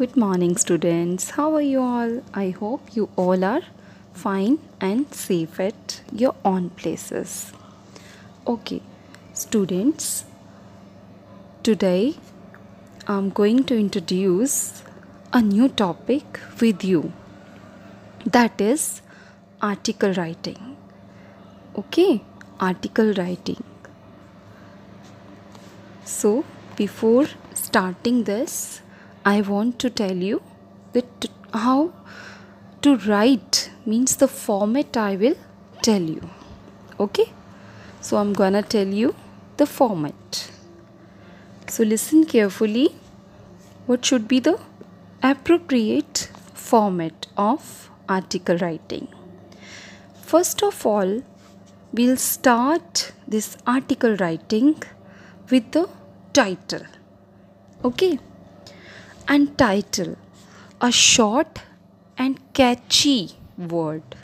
Good morning, students. How are you all? I hope you all are fine and safe at your own places. Okay, students, today I'm going to introduce a new topic with you that is article writing. Okay, article writing. So, before starting this, I want to tell you that how to write means the format I will tell you. Okay? So I'm gonna tell you the format. So listen carefully. What should be the appropriate format of article writing? First of all, we'll start this article writing with the title. Okay? and title a short and catchy word.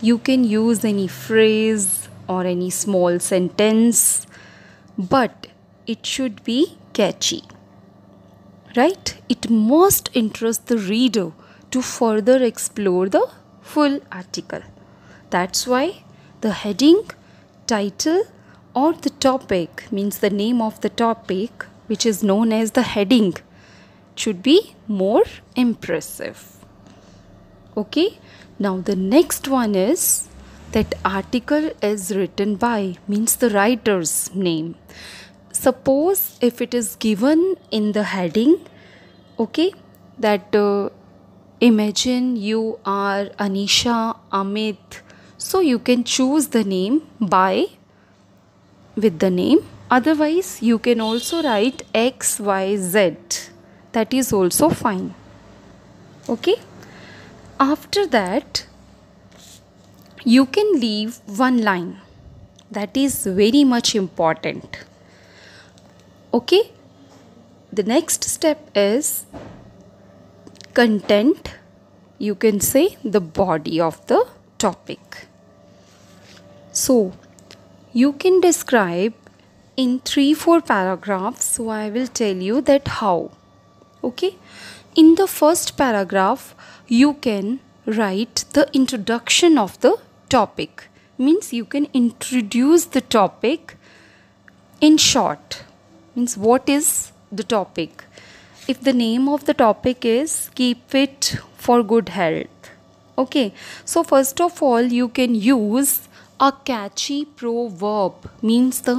You can use any phrase or any small sentence, but it should be catchy. Right? It must interest the reader to further explore the full article. That's why the heading, title, or the topic means the name of the topic, which is known as the heading should be more impressive. Okay, now the next one is that article is written by means the writer's name. Suppose if it is given in the heading, okay, that uh, imagine you are Anisha Amit, so you can choose the name by with the name otherwise you can also write x y z that is also fine okay after that you can leave one line that is very much important okay the next step is content you can say the body of the topic so you can describe in 3 4 paragraphs so i will tell you that how okay in the first paragraph you can write the introduction of the topic means you can introduce the topic in short means what is the topic if the name of the topic is keep fit for good health okay so first of all you can use a catchy proverb means the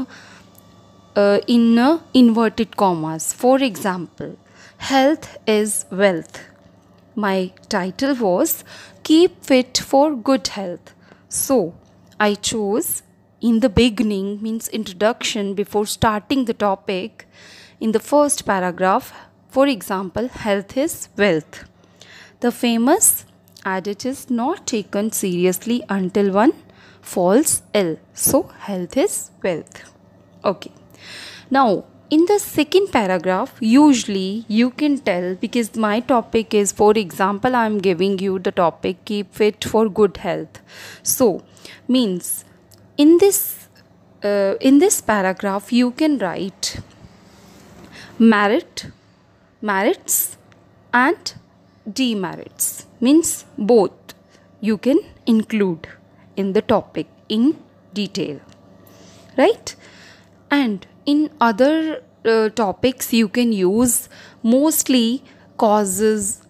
uh, in uh, inverted commas for example Health is Wealth. My title was Keep Fit for Good Health. So, I chose in the beginning, means introduction before starting the topic, in the first paragraph, for example, health is wealth. The famous adage is not taken seriously until one falls ill. So, health is wealth. Okay. Now, in the second paragraph usually you can tell because my topic is for example i am giving you the topic keep fit for good health so means in this uh, in this paragraph you can write merit merits and demerits means both you can include in the topic in detail right and in other uh, topics you can use mostly causes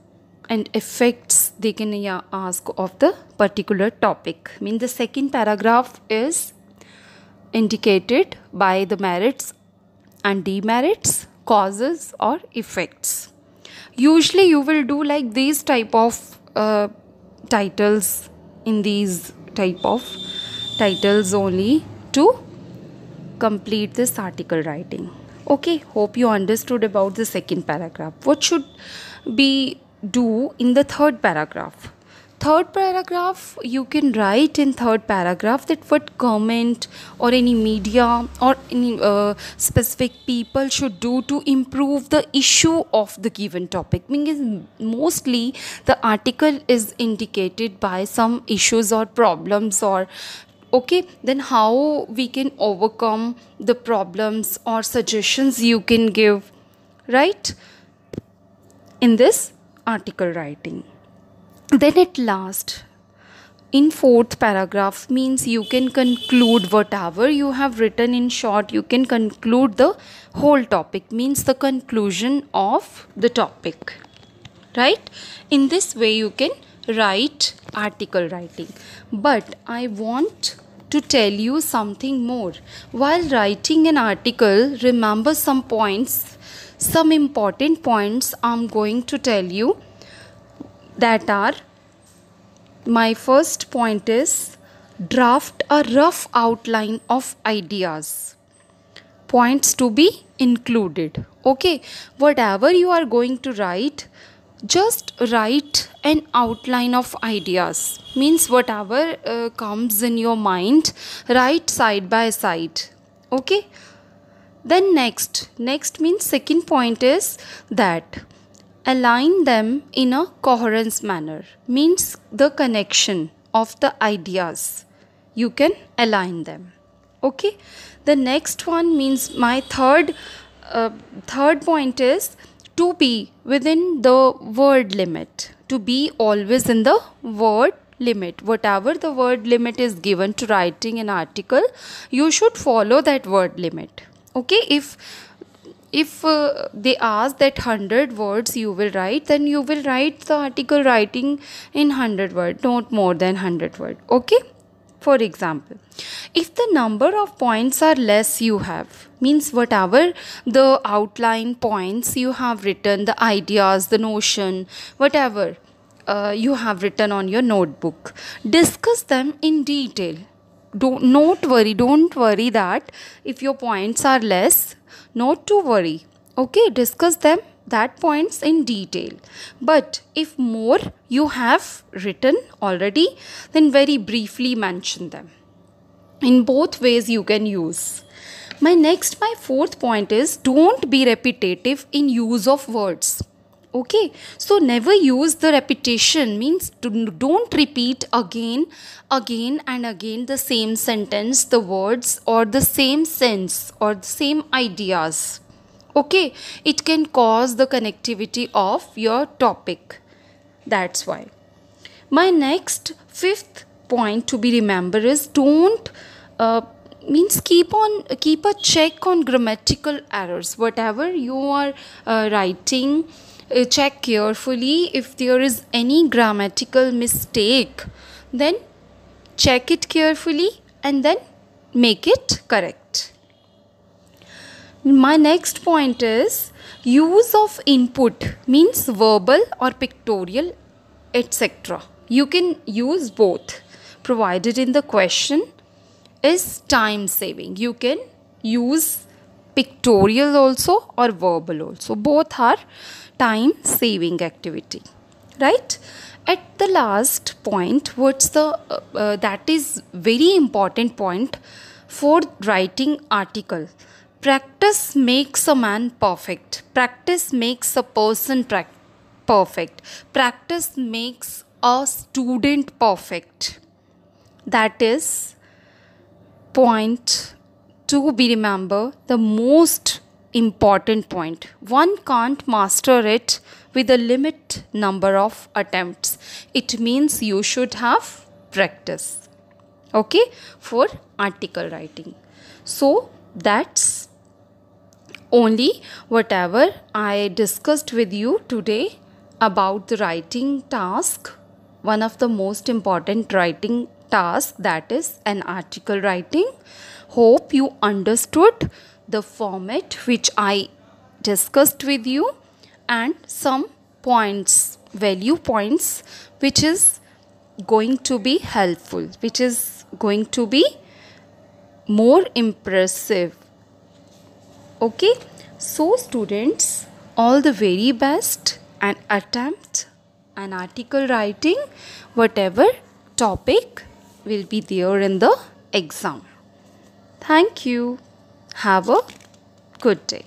and effects they can ask of the particular topic I mean the second paragraph is indicated by the merits and demerits causes or effects usually you will do like these type of uh, titles in these type of titles only to complete this article writing okay hope you understood about the second paragraph what should be do in the third paragraph third paragraph you can write in third paragraph that what government or any media or any uh, specific people should do to improve the issue of the given topic Meaning, mostly the article is indicated by some issues or problems or okay then how we can overcome the problems or suggestions you can give right in this article writing then at last in fourth paragraph means you can conclude whatever you have written in short you can conclude the whole topic means the conclusion of the topic right in this way you can write article writing but i want to tell you something more. While writing an article, remember some points, some important points I'm going to tell you that are my first point is draft a rough outline of ideas points to be included okay whatever you are going to write just write an outline of ideas means whatever uh, comes in your mind write side by side okay then next next means second point is that align them in a coherence manner means the connection of the ideas you can align them okay the next one means my third uh, third point is to be within the word limit to be always in the word limit whatever the word limit is given to writing an article you should follow that word limit okay if if uh, they ask that 100 words you will write then you will write the article writing in 100 word not more than 100 word okay for example, if the number of points are less you have, means whatever the outline points you have written, the ideas, the notion, whatever uh, you have written on your notebook, discuss them in detail. Don't not worry, don't worry that if your points are less, not to worry. Okay, discuss them that points in detail but if more you have written already then very briefly mention them in both ways you can use my next my fourth point is don't be repetitive in use of words okay so never use the repetition means don't repeat again again and again the same sentence the words or the same sense or the same ideas okay it can cause the connectivity of your topic that's why my next fifth point to be remembered is don't uh, means keep on keep a check on grammatical errors whatever you are uh, writing uh, check carefully if there is any grammatical mistake then check it carefully and then make it correct my next point is use of input means verbal or pictorial etc you can use both provided in the question is time saving you can use pictorial also or verbal also both are time saving activity right at the last point what's the uh, uh, that is very important point for writing article Practice makes a man perfect. Practice makes a person pra- perfect. Practice makes a student perfect. That is point to be remember the most important point. One can't master it with a limit number of attempts. It means you should have practice. Okay, for article writing. So that's only whatever I discussed with you today about the writing task, one of the most important writing task that is an article writing. Hope you understood the format which I discussed with you and some points, value points, which is going to be helpful, which is going to be more impressive okay so students all the very best and attempt an article writing whatever topic will be there in the exam thank you have a good day